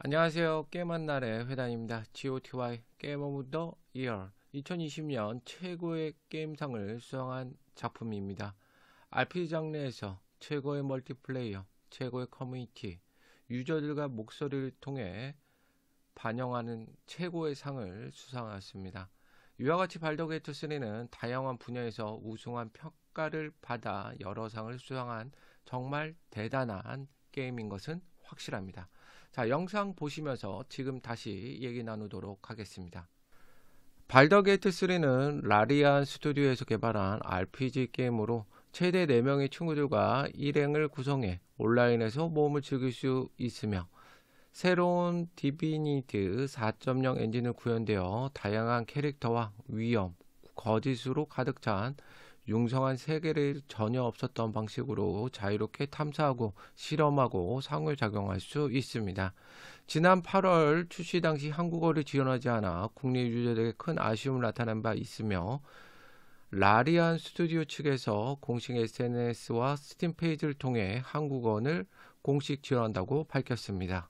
안녕하세요. 게임한 날의 회단입니다. GOTY 게임 오브 더 이어 2020년 최고의 게임상을 수상한 작품입니다. RPG 장르에서 최고의 멀티플레이어, 최고의 커뮤니티, 유저들과 목소리를 통해 반영하는 최고의 상을 수상하였습니다. 이와 같이 발더게이트3는 다양한 분야에서 우승한 평가를 받아 여러 상을 수상한 정말 대단한 게임인 것은 확실합니다. 자, 영상 보시면서 지금 다시 얘기 나누도록 하겠습니다. 발더게이트3는 라리안 스튜디오에서 개발한 RPG 게임으로 최대 4명의 친구들과 일행을 구성해 온라인에서 모험을 즐길 수 있으며 새로운 디비니트 4.0 엔진을 구현되어 다양한 캐릭터와 위험, 거짓으로 가득 찬 융성한 세계를 전혀 없었던 방식으로 자유롭게 탐사하고 실험하고 상호작용할 수 있습니다. 지난 8월 출시 당시 한국어를 지원하지 않아 국립 유저들에게 큰 아쉬움을 나타낸 바 있으며 라리안 스튜디오 측에서 공식 SNS와 스팀 페이지를 통해 한국어를 공식 지원한다고 밝혔습니다.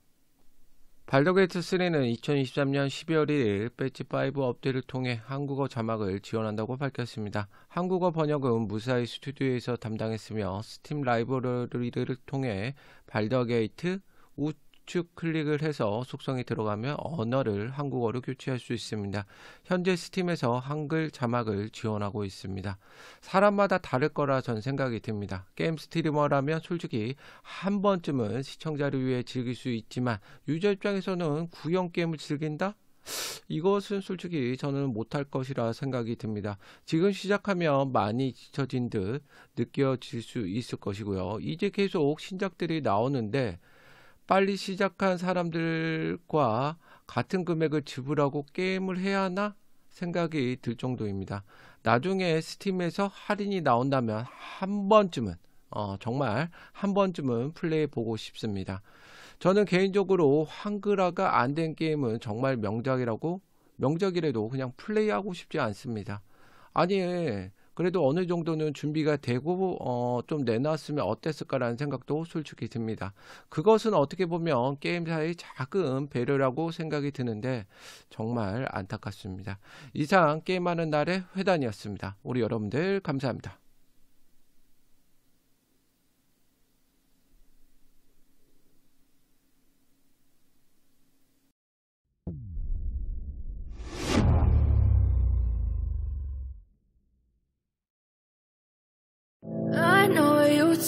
발더게이트 3는 2023년 12월 1일 배치 5 업데이트를 통해 한국어 자막을 지원한다고 밝혔습니다. 한국어 번역은 무사히 스튜디오에서 담당했으며 스팀 라이브러리를 통해 발더게이트 우 우측 클릭을 해서 속성이 들어가면 언어를 한국어로 교체할 수 있습니다. 현재 스팀에서 한글 자막을 지원하고 있습니다. 사람마다 다를 거라 전 생각이 듭니다. 게임 스트리머라면 솔직히 한 번쯤은 시청자를 위해 즐길 수 있지만 유저 입장에서는 구형 게임을 즐긴다? 이것은 솔직히 저는 못할 것이라 생각이 듭니다. 지금 시작하면 많이 지쳐진 듯 느껴질 수 있을 것이고요. 이제 계속 신작들이 나오는데 빨리 시작한 사람들과 같은 금액을 지불하고 게임을 해야 하나 생각이 들 정도입니다. 나중에 스팀에서 할인이 나온다면 한 번쯤은 어, 정말 한 번쯤은 플레이 보고 싶습니다. 저는 개인적으로 한글화가 안 된 게임은 정말 명작이라고 명작이라도 그냥 플레이하고 싶지 않습니다. 아니 그래도 어느 정도는 준비가 되고 어, 좀 내놨으면 어땠을까라는 생각도 솔직히 듭니다. 그것은 어떻게 보면 게임사의 작은 배려라고 생각이 드는데 정말 안타깝습니다. 이상 게임하는 날의 회단이었습니다. 우리 여러분들 감사합니다.